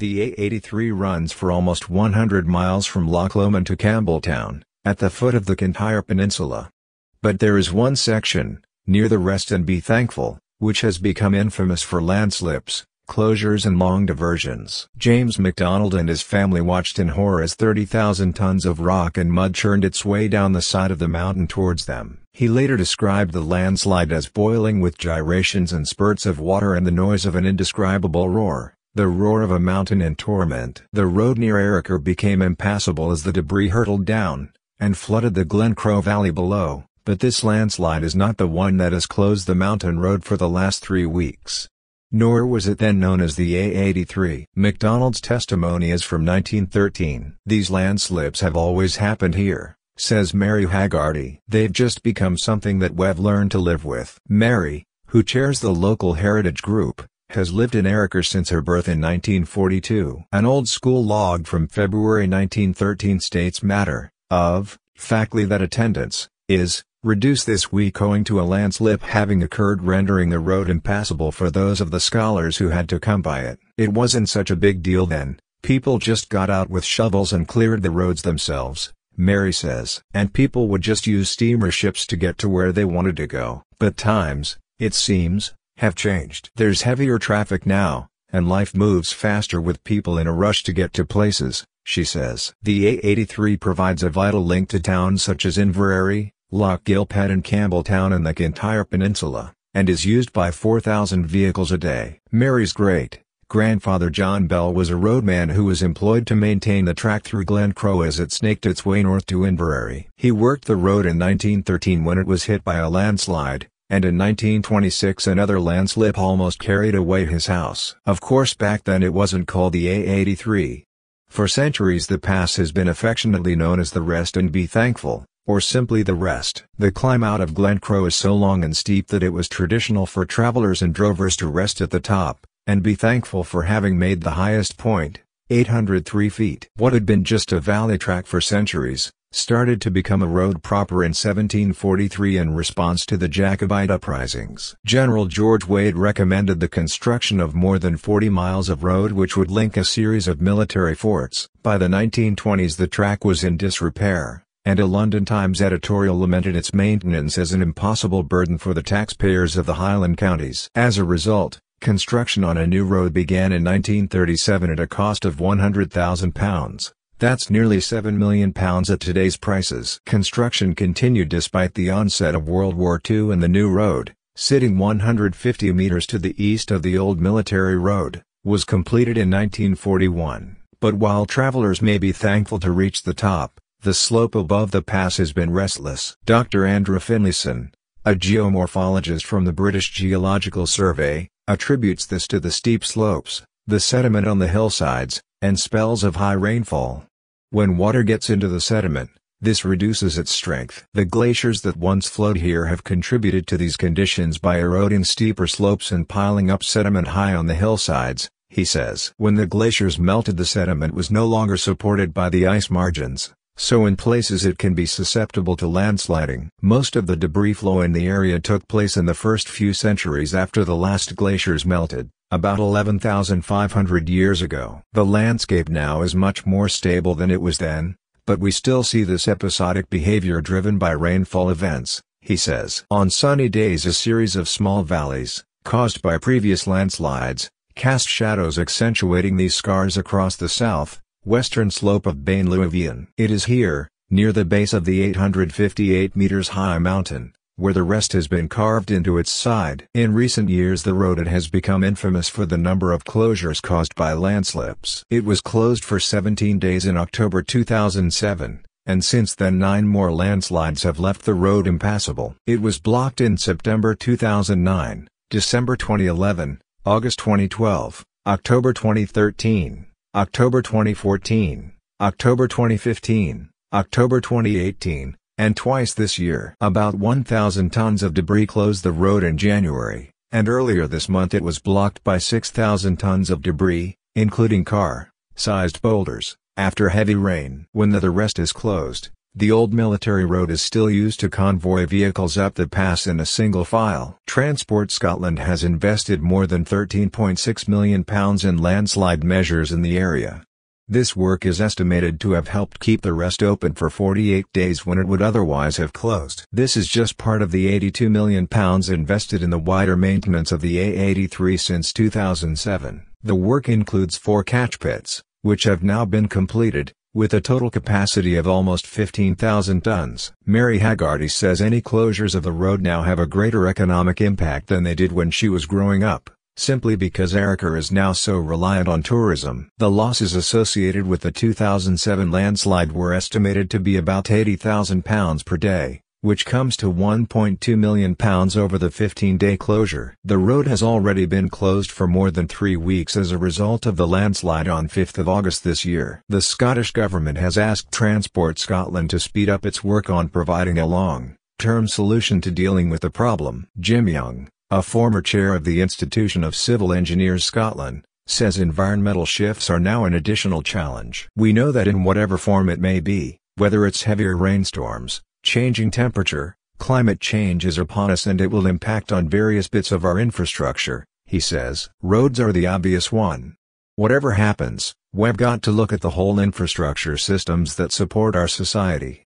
The A83 runs for almost 100 miles from Loch Lomond to Campbelltown, at the foot of the Kintyre Peninsula. But there is one section, near the rest and be thankful, which has become infamous for landslips, closures and long diversions. James McDonald and his family watched in horror as 30,000 tons of rock and mud churned its way down the side of the mountain towards them. He later described the landslide as boiling with gyrations and spurts of water and the noise of an indescribable roar. The roar of a mountain in torment. The road near Eriker became impassable as the debris hurtled down, and flooded the Glen Crow Valley below, but this landslide is not the one that has closed the mountain road for the last three weeks. Nor was it then known as the A83. McDonald's testimony is from 1913. These landslips have always happened here, says Mary Haggarty. They've just become something that we've learned to live with. Mary, who chairs the local heritage group, has lived in Eriker since her birth in 1942. An old-school log from February 1913 states matter, of, factly that attendance, is, reduced this week owing to a landslip having occurred rendering the road impassable for those of the scholars who had to come by it. It wasn't such a big deal then, people just got out with shovels and cleared the roads themselves, Mary says. And people would just use steamer ships to get to where they wanted to go. But times, it seems, have changed. There's heavier traffic now, and life moves faster with people in a rush to get to places, she says. The A83 provides a vital link to towns such as Inverary, Loch Gilpad and Campbelltown and the entire peninsula, and is used by 4,000 vehicles a day. Mary's great grandfather John Bell was a roadman who was employed to maintain the track through Glen Crow as it snaked its way north to Inverary. He worked the road in 1913 when it was hit by a landslide, and in 1926 another landslip almost carried away his house. Of course back then it wasn't called the A83. For centuries the pass has been affectionately known as the Rest and Be Thankful, or simply the Rest. The climb out of Glencrow is so long and steep that it was traditional for travelers and drovers to rest at the top, and be thankful for having made the highest point. 803 feet. What had been just a valley track for centuries, started to become a road proper in 1743 in response to the Jacobite uprisings. General George Wade recommended the construction of more than 40 miles of road which would link a series of military forts. By the 1920s the track was in disrepair, and a London Times editorial lamented its maintenance as an impossible burden for the taxpayers of the Highland counties. As a result, Construction on a new road began in 1937 at a cost of £100,000. That's nearly £7 million at today's prices. Construction continued despite the onset of World War II and the new road, sitting 150 meters to the east of the old military road, was completed in 1941. But while travelers may be thankful to reach the top, the slope above the pass has been restless. Dr. Andrew Finlayson, a geomorphologist from the British Geological Survey, attributes this to the steep slopes, the sediment on the hillsides, and spells of high rainfall. When water gets into the sediment, this reduces its strength. The glaciers that once flowed here have contributed to these conditions by eroding steeper slopes and piling up sediment high on the hillsides, he says. When the glaciers melted the sediment was no longer supported by the ice margins, so in places it can be susceptible to landsliding. Most of the debris flow in the area took place in the first few centuries after the last glaciers melted, about 11,500 years ago. The landscape now is much more stable than it was then, but we still see this episodic behavior driven by rainfall events, he says. On sunny days a series of small valleys, caused by previous landslides, cast shadows accentuating these scars across the south, western slope of Bain-Louvian. It is here, near the base of the 858 meters high mountain, where the rest has been carved into its side. In recent years the road it has become infamous for the number of closures caused by landslips. It was closed for 17 days in October 2007, and since then nine more landslides have left the road impassable. It was blocked in September 2009, December 2011, August 2012, October 2013, October 2014, October 2015, October 2018, and twice this year. About 1,000 tons of debris closed the road in January, and earlier this month it was blocked by 6,000 tons of debris, including car-sized boulders, after heavy rain. When the, the rest is closed, the old military road is still used to convoy vehicles up the pass in a single file. Transport Scotland has invested more than £13.6 million in landslide measures in the area. This work is estimated to have helped keep the rest open for 48 days when it would otherwise have closed. This is just part of the £82 million invested in the wider maintenance of the A83 since 2007. The work includes four catch pits, which have now been completed, with a total capacity of almost 15,000 tons. Mary Haggerty says any closures of the road now have a greater economic impact than they did when she was growing up, simply because Arica is now so reliant on tourism. The losses associated with the 2007 landslide were estimated to be about £80,000 per day which comes to £1.2 million over the 15-day closure. The road has already been closed for more than three weeks as a result of the landslide on 5 August this year. The Scottish Government has asked Transport Scotland to speed up its work on providing a long-term solution to dealing with the problem. Jim Young, a former chair of the Institution of Civil Engineers Scotland, says environmental shifts are now an additional challenge. We know that in whatever form it may be, whether it's heavier rainstorms, Changing temperature, climate change is upon us and it will impact on various bits of our infrastructure, he says. Roads are the obvious one. Whatever happens, we've got to look at the whole infrastructure systems that support our society.